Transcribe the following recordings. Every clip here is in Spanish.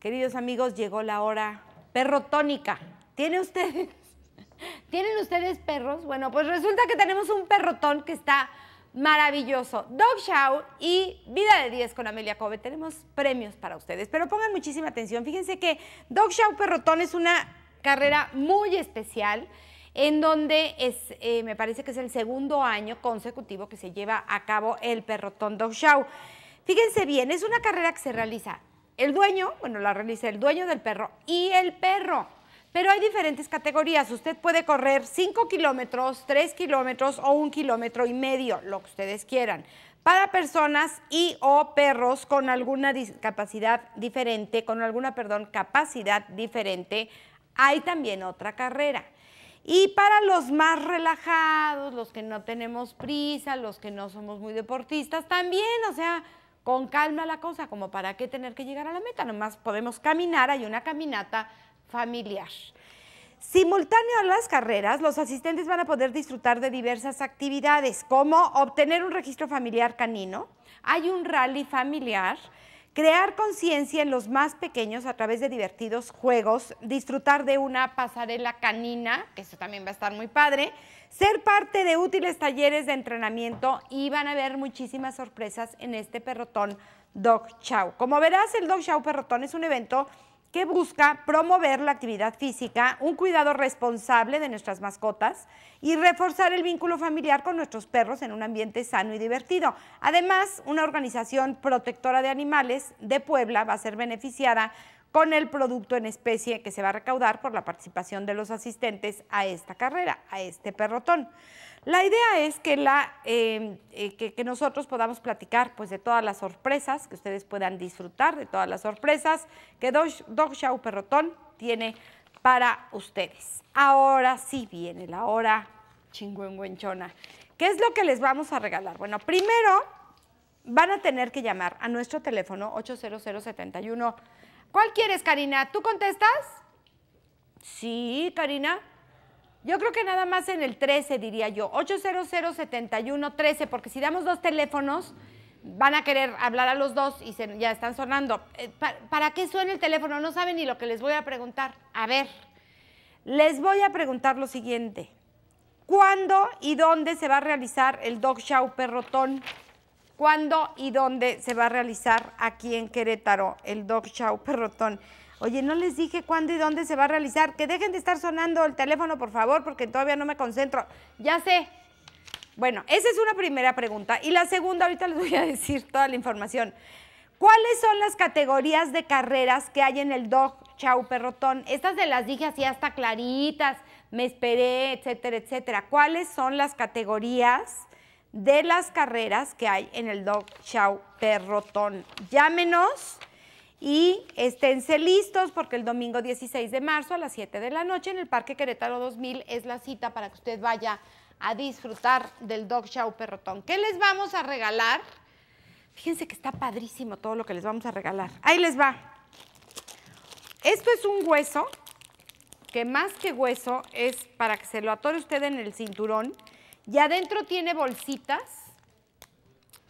Queridos amigos, llegó la hora perrotónica. ¿Tiene ustedes? ¿Tienen ustedes perros? Bueno, pues resulta que tenemos un perrotón que está maravilloso. Dog Show y Vida de 10 con Amelia Cove. Tenemos premios para ustedes, pero pongan muchísima atención. Fíjense que Dog Show Perrotón es una carrera muy especial en donde es, eh, me parece que es el segundo año consecutivo que se lleva a cabo el Perro Tondo Show. Fíjense bien, es una carrera que se realiza el dueño, bueno, la realiza el dueño del perro y el perro. Pero hay diferentes categorías. Usted puede correr 5 kilómetros, 3 kilómetros o un kilómetro y medio, lo que ustedes quieran, para personas y o perros con alguna discapacidad diferente, con alguna, perdón, capacidad diferente. Hay también otra carrera. Y para los más relajados, los que no tenemos prisa, los que no somos muy deportistas, también, o sea, con calma la cosa, como para qué tener que llegar a la meta, nomás podemos caminar, hay una caminata familiar. Simultáneo a las carreras, los asistentes van a poder disfrutar de diversas actividades, como obtener un registro familiar canino, hay un rally familiar, Crear conciencia en los más pequeños a través de divertidos juegos, disfrutar de una pasarela canina, que eso también va a estar muy padre, ser parte de útiles talleres de entrenamiento y van a haber muchísimas sorpresas en este perrotón Dog Chow. Como verás, el Dog Chow Perrotón es un evento que busca promover la actividad física, un cuidado responsable de nuestras mascotas y reforzar el vínculo familiar con nuestros perros en un ambiente sano y divertido. Además, una organización protectora de animales de Puebla va a ser beneficiada con el producto en especie que se va a recaudar por la participación de los asistentes a esta carrera, a este perrotón. La idea es que, la, em, eh, que, nosotros podamos platicar pues, de todas las sorpresas, que ustedes puedan disfrutar de todas las sorpresas que Dog, Perrotón tiene para ustedes. Ahora sí viene la hora chingüengüenchona. ¿Qué es lo que les vamos a regalar? Bueno, primero van a tener que llamar a nuestro teléfono 80071. ¿Cuál quieres, Karina? ¿Tú contestas? Sí, Karina. Yo creo que nada más en el 13, diría yo, 800-71-13, porque si damos dos teléfonos, van a querer hablar a los dos y ya están sonando. Eh, ¿Para qué suena el teléfono? No saben ni lo que les voy a preguntar. A ver, les voy a preguntar lo siguiente. ¿Cuándo y dónde se va a realizar el Dog Show Perrotón? cuándo y dónde se va a realizar aquí en Querétaro el Dog Show Perrotón. Oye, no les dije cuándo y dónde se va a realizar. Que dejen de estar sonando el teléfono, por favor, porque todavía no me concentro. Ya sé. Bueno, esa es una primera pregunta. Y la segunda, ahorita les voy a decir toda la información. ¿Cuáles son las categorías de carreras que hay en el Dog chau Perrotón? Estas de las dije así hasta claritas, me esperé, etcétera, etcétera. ¿Cuáles son las categorías? de las carreras que hay en el Dog Show Perrotón. Llámenos y esténse listos porque el domingo 16 de marzo a las 7 de la noche en el Parque Querétaro 2000 es la cita para que usted vaya a disfrutar del Dog Show Perrotón. ¿Qué les vamos a regalar? Fíjense que está padrísimo todo lo que les vamos a regalar. Ahí les va. Esto es un hueso que más que hueso es para que se lo atore usted en el cinturón y adentro tiene bolsitas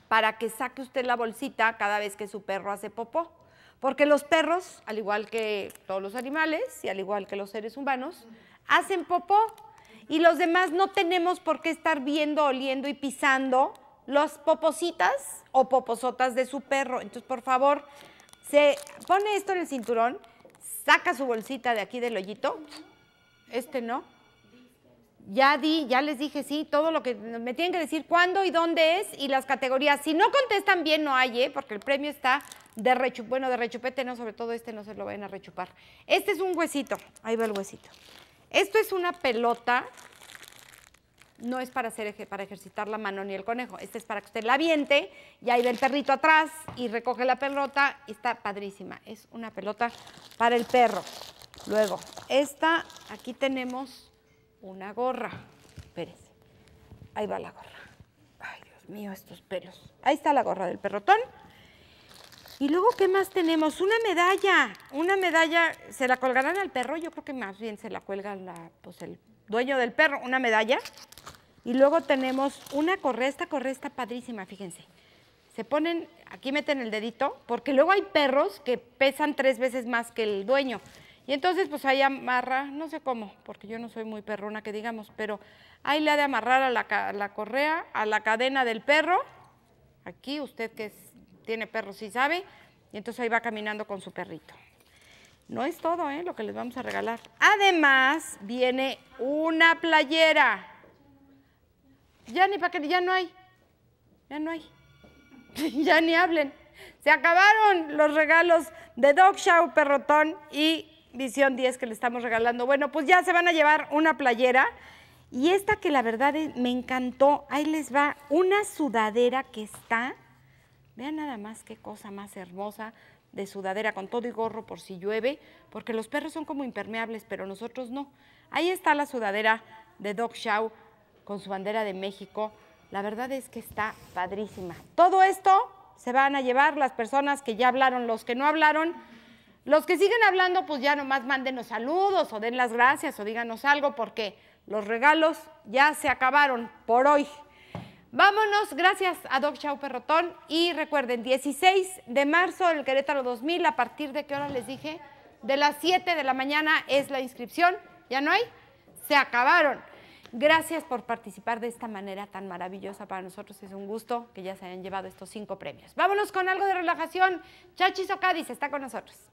para que saque usted la bolsita cada vez que su perro hace popó. Porque los perros, al igual que todos los animales y al igual que los seres humanos, hacen popó. Y los demás no tenemos por qué estar viendo, oliendo y pisando las popositas o poposotas de su perro. Entonces, por favor, se pone esto en el cinturón, saca su bolsita de aquí del hoyito. Este no ya di, ya les dije, sí, todo lo que me tienen que decir cuándo y dónde es y las categorías. Si no contestan bien, no hay, ¿eh? porque el premio está de rechup, bueno, de rechupete, no, sobre todo este no se lo vayan a rechupar. Este es un huesito, ahí va el huesito. Esto es una pelota, no es para, hacer, para ejercitar la mano ni el conejo, este es para que usted la aviente y ahí va el perrito atrás y recoge la pelota y está padrísima. Es una pelota para el perro. Luego, esta, aquí tenemos una gorra. Espérense. Ahí va la gorra. Ay, Dios mío, estos pelos. Ahí está la gorra del perrotón. Y luego, ¿qué más tenemos? Una medalla. Una medalla, ¿se la colgarán al perro? Yo creo que más bien se la cuelga pues, el dueño del perro, una medalla. Y luego tenemos una corresta, corresta padrísima, fíjense. Se ponen, aquí meten el dedito, porque luego hay perros que pesan tres veces más que el dueño. Y entonces pues ahí amarra, no sé cómo, porque yo no soy muy perrona que digamos, pero ahí le ha de amarrar a la, correa, a la cadena del perro, aquí usted que tiene perro sí sabe, y entonces ahí va caminando con su perrito. No es todo ¿eh? lo que les vamos a regalar. Además viene una playera. Ya ni para que, ya no hay, ya no hay, ya ni hablen. Se acabaron los regalos de Dog Show Perrotón y Visión 10 que le estamos regalando. Bueno, pues ya se van a llevar una playera. Y esta que la verdad me encantó, ahí les va una sudadera que está, vean nada más qué cosa más hermosa de sudadera con todo y gorro por si llueve, porque los perros son como impermeables, pero nosotros no. Ahí está la sudadera de Dog Show con su bandera de México. La verdad es que está padrísima. Todo esto se van a llevar las personas que ya hablaron, los que no hablaron los que siguen hablando, pues ya nomás mándenos saludos o den las gracias o díganos algo porque los regalos ya se acabaron por hoy. Vámonos, gracias a Doc Chau Perrotón y recuerden, 16 de marzo el Querétaro 2000, a partir de qué hora les dije, de las 7 de la mañana es la inscripción, ¿ya no hay? Se acabaron. Gracias por participar de esta manera tan maravillosa para nosotros, es un gusto que ya se hayan llevado estos cinco premios. Vámonos con algo de relajación, Chachi Socadis está con nosotros.